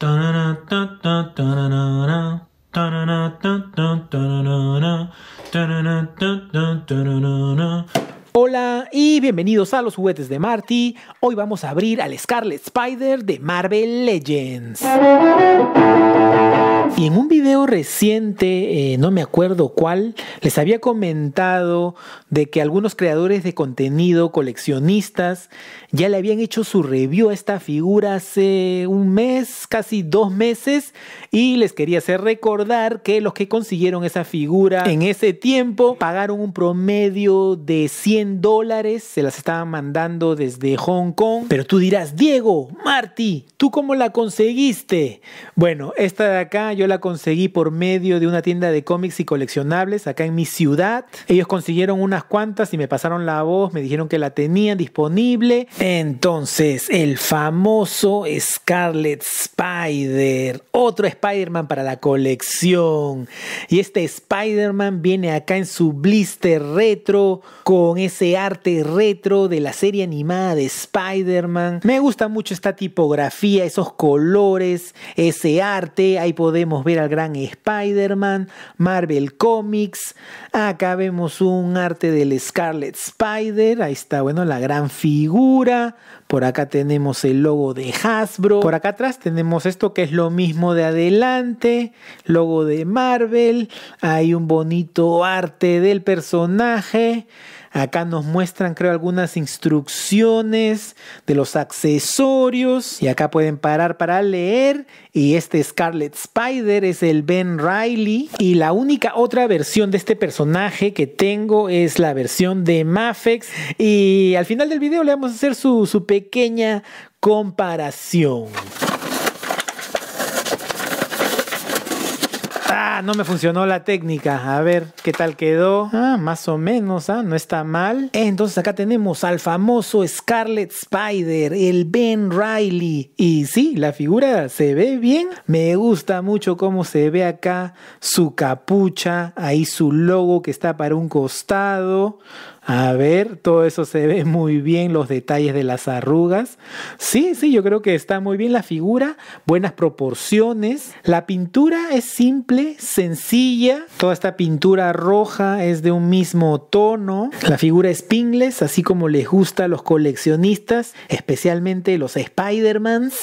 Hola y bienvenidos a los juguetes de Marty. Hoy vamos a abrir al Scarlet Spider de Marvel Legends. Y en un video reciente, eh, no me acuerdo cuál, les había comentado de que algunos creadores de contenido, coleccionistas, ya le habían hecho su review a esta figura hace un mes, casi dos meses, y les quería hacer recordar que los que consiguieron esa figura en ese tiempo pagaron un promedio de 100 dólares, se las estaban mandando desde Hong Kong. Pero tú dirás, Diego, Marty, ¿tú cómo la conseguiste? Bueno, esta de acá yo la conseguí por medio de una tienda de cómics y coleccionables acá en mi ciudad. Ellos consiguieron unas cuantas y me pasaron la voz, me dijeron que la tenían disponible. Entonces, el famoso Scarlet Spider, otro Spider-Man para la colección. Y este Spider-Man viene acá en su blister retro, con ese arte retro de la serie animada de Spider-Man. Me gusta mucho esta tipografía, esos colores, ese arte. Ahí podemos ver al gran Spider-Man, Marvel Comics, acá vemos un arte del Scarlet Spider, ahí está, bueno, la gran figura, por acá tenemos el logo de Hasbro, por acá atrás tenemos esto que es lo mismo de adelante, logo de Marvel, hay un bonito arte del personaje, Acá nos muestran, creo, algunas instrucciones de los accesorios. Y acá pueden parar para leer. Y este Scarlet Spider es el Ben Riley. Y la única otra versión de este personaje que tengo es la versión de Mafex. Y al final del video le vamos a hacer su, su pequeña comparación. Ah, no me funcionó la técnica. A ver qué tal quedó. Ah, más o menos, ah, no está mal. Eh, entonces acá tenemos al famoso Scarlet Spider, el Ben Riley. Y sí, la figura se ve bien. Me gusta mucho cómo se ve acá su capucha, ahí su logo que está para un costado. A ver, todo eso se ve muy bien, los detalles de las arrugas. Sí, sí, yo creo que está muy bien la figura, buenas proporciones. La pintura es simple, sencilla. Toda esta pintura roja es de un mismo tono. La figura es pingles, así como les gusta a los coleccionistas, especialmente los Spider-Mans.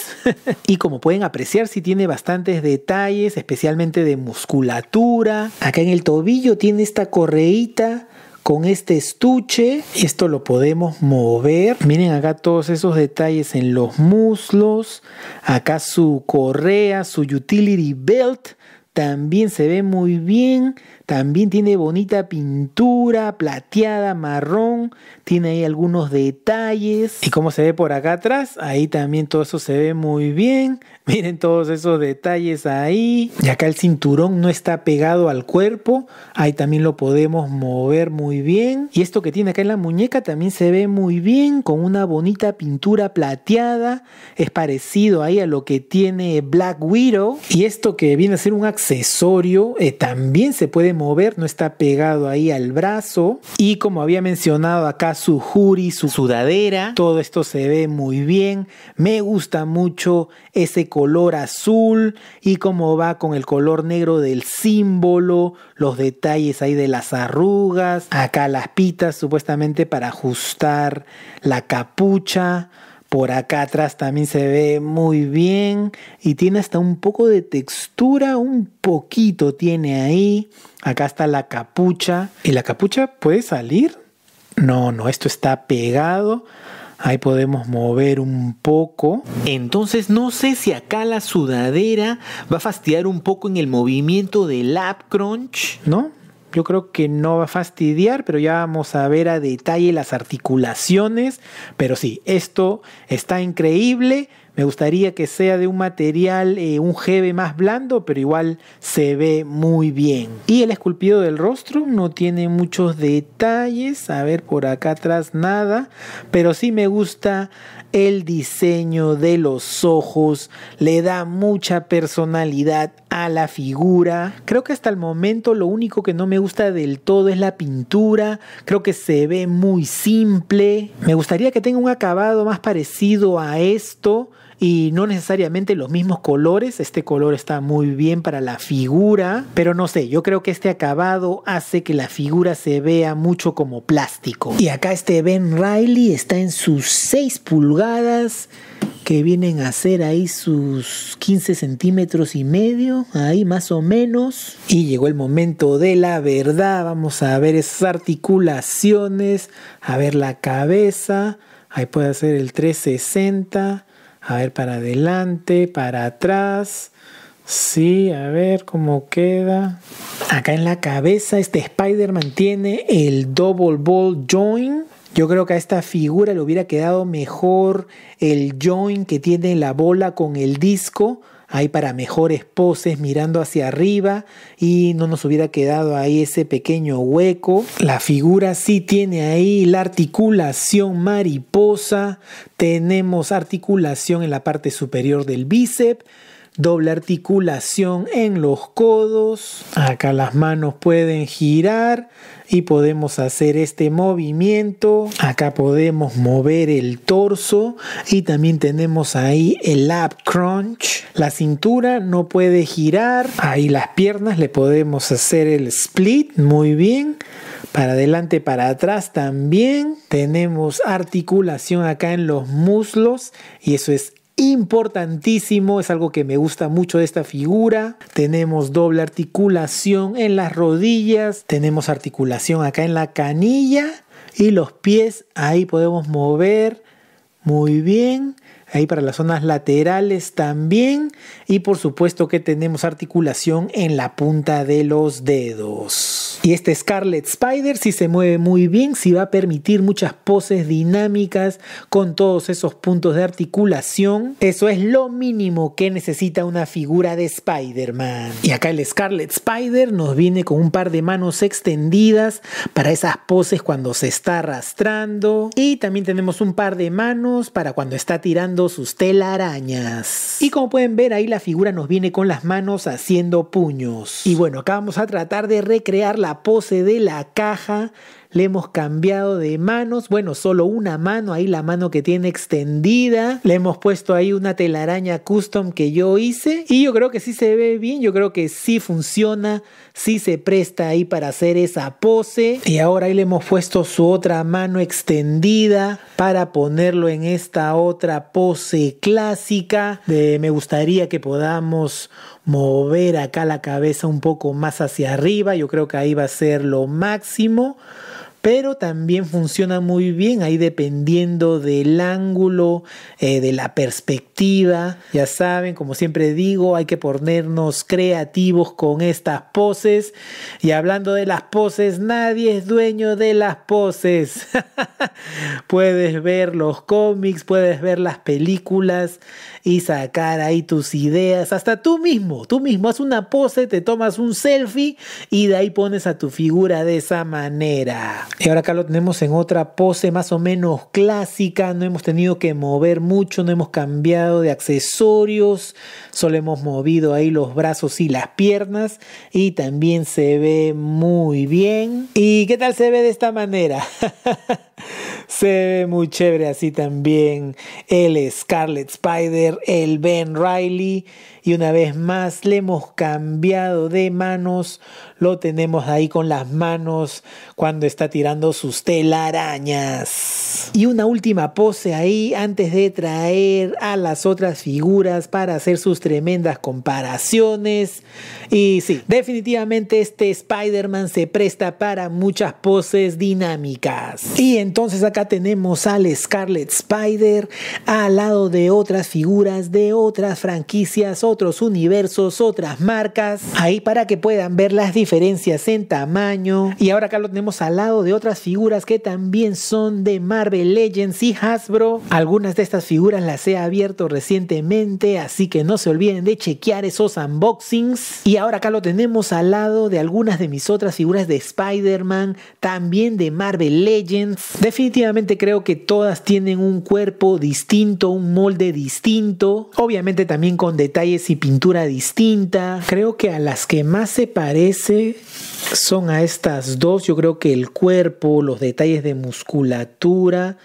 y como pueden apreciar, sí tiene bastantes detalles, especialmente de musculatura. Acá en el tobillo tiene esta correita con este estuche. Esto lo podemos mover. Miren acá todos esos detalles en los muslos. Acá su correa, su utility belt también se ve muy bien, también tiene bonita pintura, plateada, marrón, tiene ahí algunos detalles. Y como se ve por acá atrás, ahí también todo eso se ve muy bien. Miren todos esos detalles ahí. Y acá el cinturón no está pegado al cuerpo, ahí también lo podemos mover muy bien. Y esto que tiene acá en la muñeca también se ve muy bien, con una bonita pintura plateada. Es parecido ahí a lo que tiene Black Widow. Y esto que viene a ser un accidente accesorio, eh, también se puede mover, no está pegado ahí al brazo. Y como había mencionado acá, su jury su sudadera, todo esto se ve muy bien. Me gusta mucho ese color azul y cómo va con el color negro del símbolo, los detalles ahí de las arrugas, acá las pitas supuestamente para ajustar la capucha. Por acá atrás también se ve muy bien y tiene hasta un poco de textura, un poquito tiene ahí. Acá está la capucha. ¿Y la capucha puede salir? No, no, esto está pegado. Ahí podemos mover un poco. Entonces no sé si acá la sudadera va a fastidiar un poco en el movimiento del lap crunch. ¿No? yo creo que no va a fastidiar, pero ya vamos a ver a detalle las articulaciones. Pero sí, esto está increíble. Me gustaría que sea de un material, eh, un GB más blando, pero igual se ve muy bien. Y el esculpido del rostro no tiene muchos detalles. A ver, por acá atrás nada. Pero sí me gusta el diseño de los ojos le da mucha personalidad a la figura. Creo que hasta el momento lo único que no me gusta del todo es la pintura. Creo que se ve muy simple. Me gustaría que tenga un acabado más parecido a esto y no necesariamente los mismos colores. Este color está muy bien para la figura, pero no sé, yo creo que este acabado hace que la figura se vea mucho como plástico. Y acá este Ben Riley está en sus 6 pulgadas que vienen a ser ahí sus 15 centímetros y medio, ahí más o menos. Y llegó el momento de la verdad, vamos a ver esas articulaciones, a ver la cabeza, ahí puede hacer el 360 a ver, para adelante, para atrás. Sí, a ver cómo queda. Acá en la cabeza este Spider-Man tiene el Double Ball Join. Yo creo que a esta figura le hubiera quedado mejor el join que tiene la bola con el disco hay para mejores poses, mirando hacia arriba y no nos hubiera quedado ahí ese pequeño hueco. La figura sí tiene ahí la articulación mariposa, tenemos articulación en la parte superior del bíceps, doble articulación en los codos. Acá las manos pueden girar y podemos hacer este movimiento. Acá podemos mover el torso y también tenemos ahí el ab crunch. La cintura no puede girar. Ahí las piernas le podemos hacer el split. Muy bien. Para adelante, para atrás también. Tenemos articulación acá en los muslos y eso es importantísimo, es algo que me gusta mucho de esta figura. Tenemos doble articulación en las rodillas, tenemos articulación acá en la canilla y los pies, ahí podemos mover muy bien ahí para las zonas laterales también y por supuesto que tenemos articulación en la punta de los dedos. Y este Scarlet Spider si se mueve muy bien, si va a permitir muchas poses dinámicas con todos esos puntos de articulación. Eso es lo mínimo que necesita una figura de Spider-Man. Y acá el Scarlet Spider nos viene con un par de manos extendidas para esas poses cuando se está arrastrando y también tenemos un par de manos para cuando está tirando sus telarañas. Y como pueden ver ahí la figura nos viene con las manos haciendo puños. Y bueno, acá vamos a tratar de recrear la pose de la caja le hemos cambiado de manos, bueno, solo una mano, ahí la mano que tiene extendida, le hemos puesto ahí una telaraña custom que yo hice y yo creo que sí se ve bien, yo creo que sí funciona, sí se presta ahí para hacer esa pose y ahora ahí le hemos puesto su otra mano extendida para ponerlo en esta otra pose clásica me gustaría que podamos mover acá la cabeza un poco más hacia arriba, yo creo que ahí va a ser lo máximo pero también funciona muy bien ahí dependiendo del ángulo, eh, de la perspectiva. Ya saben, como siempre digo, hay que ponernos creativos con estas poses. Y hablando de las poses, nadie es dueño de las poses. puedes ver los cómics, puedes ver las películas y sacar ahí tus ideas. Hasta tú mismo, tú mismo haz una pose, te tomas un selfie y de ahí pones a tu figura de esa manera. Y ahora acá lo tenemos en otra pose más o menos clásica, no hemos tenido que mover mucho, no hemos cambiado de accesorios, solo hemos movido ahí los brazos y las piernas y también se ve muy bien. ¿Y qué tal se ve de esta manera? Se ve muy chévere así también el Scarlet Spider, el Ben Riley. Y una vez más le hemos cambiado de manos. Lo tenemos ahí con las manos cuando está tirando sus telarañas. Y una última pose ahí antes de traer a las otras figuras para hacer sus tremendas comparaciones. Y sí, definitivamente este Spider-Man se presta para muchas poses dinámicas. Y entonces acá tenemos al Scarlet Spider al lado de otras figuras de otras franquicias, otros universos, otras marcas. Ahí para que puedan ver las diferencias en tamaño. Y ahora acá lo tenemos al lado de otras figuras que también son de Marvel Legends y Hasbro. Algunas de estas figuras las he abierto recientemente, así que no se olviden de chequear esos unboxings. Y ahora acá lo tenemos al lado de algunas de mis otras figuras de Spider-Man, también de Marvel Legends. Definitivamente Obviamente creo que todas tienen un cuerpo distinto, un molde distinto, obviamente también con detalles y pintura distinta. Creo que a las que más se parece son a estas dos. Yo creo que el cuerpo, los detalles de musculatura,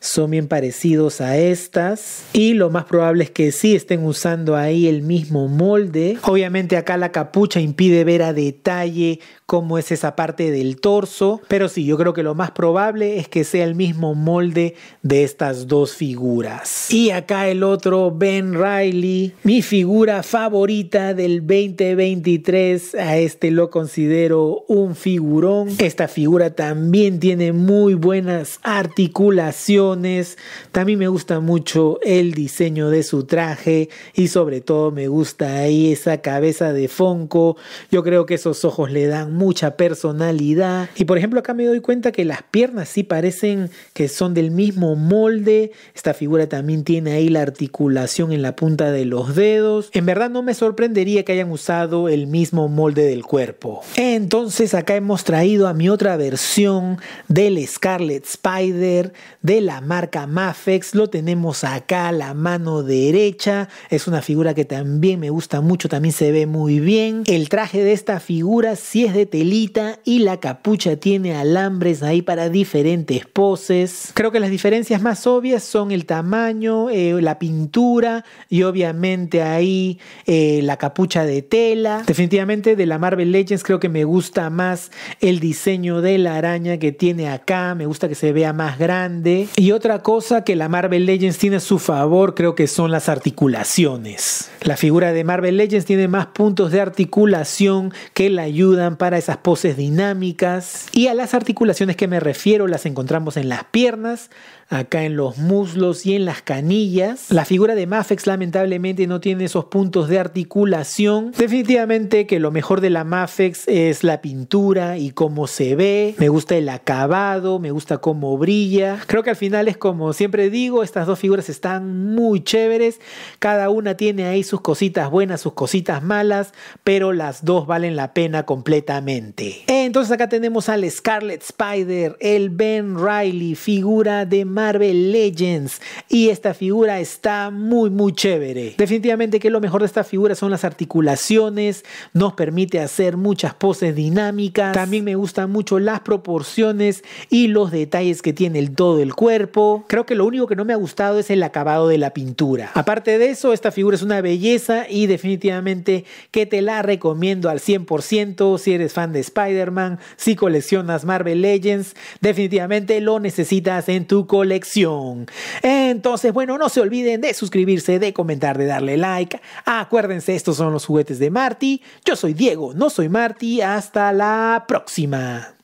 son bien parecidos a estas y lo más probable es que sí estén usando ahí el mismo molde. Obviamente acá la capucha impide ver a detalle ...como es esa parte del torso. Pero sí, yo creo que lo más probable es que sea el mismo molde de estas dos figuras. Y acá el otro, Ben Riley, mi figura favorita del 2023. A este lo considero un figurón. Esta figura también tiene muy buenas articulaciones. También me gusta mucho el diseño de su traje y sobre todo me gusta ahí esa cabeza de Fonco. Yo creo que esos ojos le dan mucha personalidad. Y por ejemplo acá me doy cuenta que las piernas sí parecen que son del mismo molde. Esta figura también tiene ahí la articulación en la punta de los dedos. En verdad no me sorprendería que hayan usado el mismo molde del cuerpo. Entonces acá hemos traído a mi otra versión del Scarlet Spider de la marca Mafex. Lo tenemos acá, la mano derecha. Es una figura que también me gusta mucho, también se ve muy bien. El traje de esta figura sí es de telita y la capucha tiene alambres ahí para diferentes poses. Creo que las diferencias más obvias son el tamaño, eh, la pintura y obviamente ahí eh, la capucha de tela. Definitivamente de la Marvel Legends creo que me gusta más el diseño de la araña que tiene acá, me gusta que se vea más grande. Y otra cosa que la Marvel Legends tiene a su favor creo que son las articulaciones. La figura de Marvel Legends tiene más puntos de articulación que la ayudan para esas poses dinámicas. Y a las articulaciones que me refiero las encontramos en las piernas, acá en los muslos y en las canillas. La figura de Mafex lamentablemente no tiene esos puntos de articulación. Definitivamente que lo mejor de la Mafex es la pintura y cómo se ve. Me gusta el acabado, me gusta cómo brilla. Creo que al final es como siempre digo, estas dos figuras están muy chéveres. Cada una tiene ahí sus cositas buenas, sus cositas malas, pero las dos valen la pena completamente. Entonces acá tenemos al Scarlet Spider, el Ben Riley, figura de Marvel Legends. Y esta figura está muy, muy chévere. Definitivamente que lo mejor de esta figura son las articulaciones. Nos permite hacer muchas poses dinámicas. También me gustan mucho las proporciones y los detalles que tiene el todo el cuerpo. Creo que lo único que no me ha gustado es el acabado de la pintura. Aparte de eso, esta figura es una belleza y definitivamente que te la recomiendo al 100% si eres fan de Spider-Man, si coleccionas Marvel Legends, definitivamente lo necesitas en tu colección colección. Entonces, bueno, no se olviden de suscribirse, de comentar, de darle like. Acuérdense, estos son los juguetes de Marty. Yo soy Diego, no soy Marty. Hasta la próxima.